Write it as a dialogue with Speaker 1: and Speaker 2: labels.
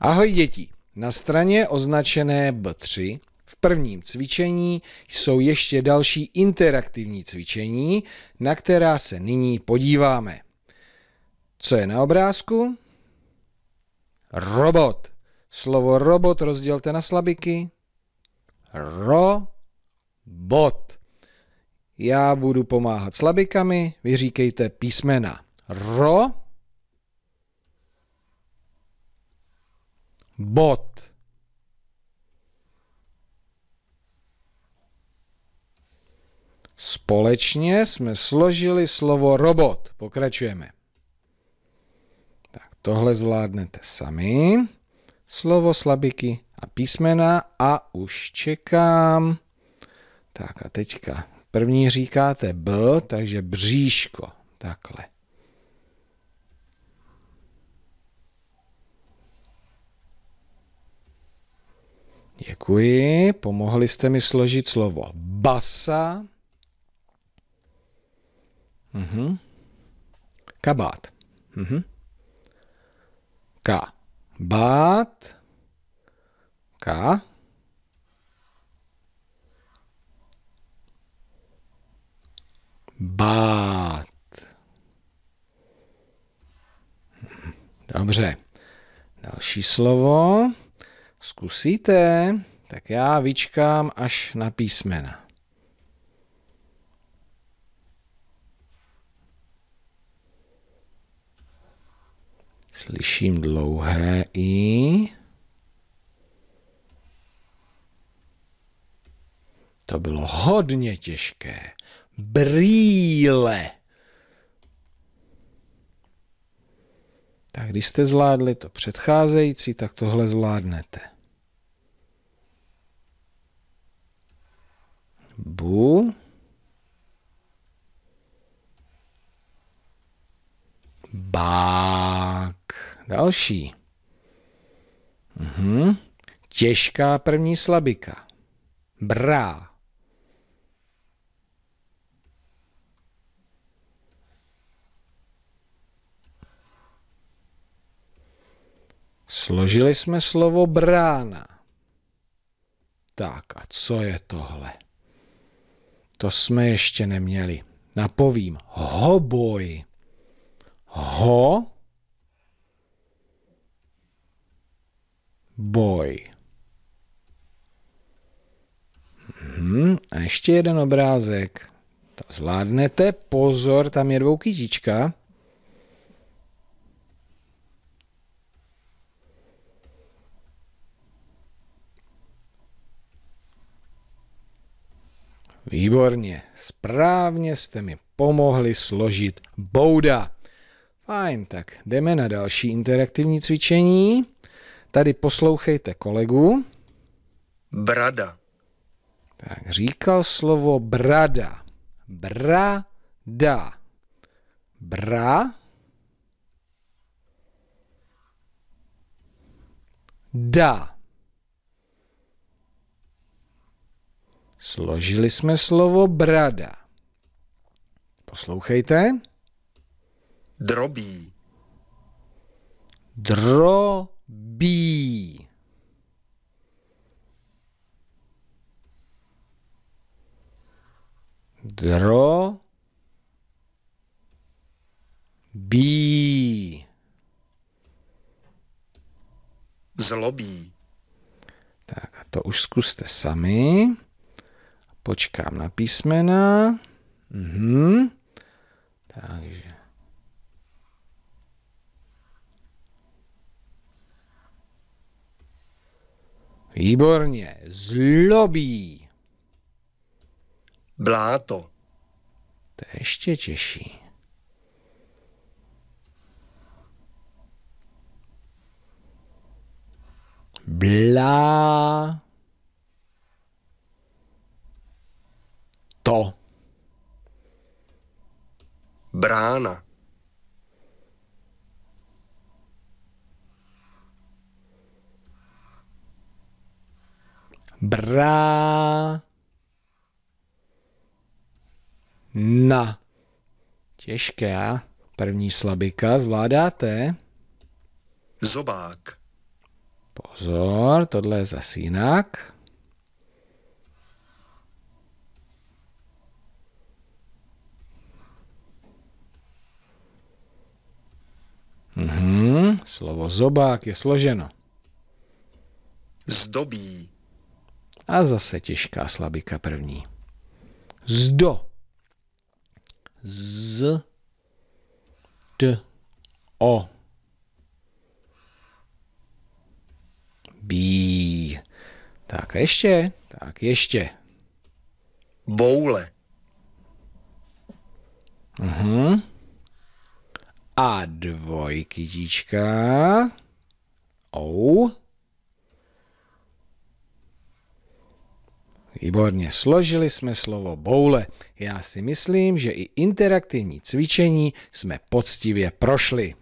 Speaker 1: Ahoj děti! Na straně označené B3 v prvním cvičení jsou ještě další interaktivní cvičení, na která se nyní podíváme. Co je na obrázku? Robot. Slovo robot rozdělte na slabiky. Ro, bot. Já budu pomáhat slabikami, vy říkejte písmena. Ro bod. Společně jsme složili slovo robot. Pokračujeme. Tak tohle zvládnete sami. Slovo, slabiky a písmena a už čekám. Tak a teďka první říkáte B, takže bříško. Takhle. Děkuji. Pomohli jste mi složit slovo basa. Mhm. Kabát. Mhm. Ka. Bát. Ka. Mhm. Bát. Dobře. Další slovo. Zkusíte? Tak já vyčkám až na písmena. Slyším dlouhé i. To bylo hodně těžké. Brýle. Tak když jste zvládli to předcházející, tak tohle zvládnete. Bu. Bák. Další. Uhum. Těžká první slabika. Brák. Složili jsme slovo brána. Tak a co je tohle? To jsme ještě neměli. Napovím. Hoboj. Ho. Boj. Hmm, A ještě jeden obrázek. To zvládnete. Pozor, tam je kytička. Výborně, správně jste mi pomohli složit bouda. Fajn, tak jdeme na další interaktivní cvičení. Tady poslouchejte kolegu. Brada. Tak říkal slovo brada. Brada. Bra. Da. Složili jsme slovo brada. Poslouchejte. Drobí. Drobí. Dro. Bí. Zlobí. Tak a to už zkuste sami. Počkám na písmena. Mhm. Takže. Výborně. Zlobí. Bláto. To je ještě těžší. Blá. brána. Brá. Na. Těžké. První slabika zvládáte. Zobák. Pozor, tohle je zase jinak. Slovo zobák je složeno. Zdobí. A zase těžká slabika první. Zdo. Z. T. O. Bí. Tak ještě, tak ještě. Boule. Mhm. Uh-huh a dvojkytička. Ou. Výborně, složili jsme slovo boule. Já si myslím, že i interaktivní cvičení jsme poctivě prošli.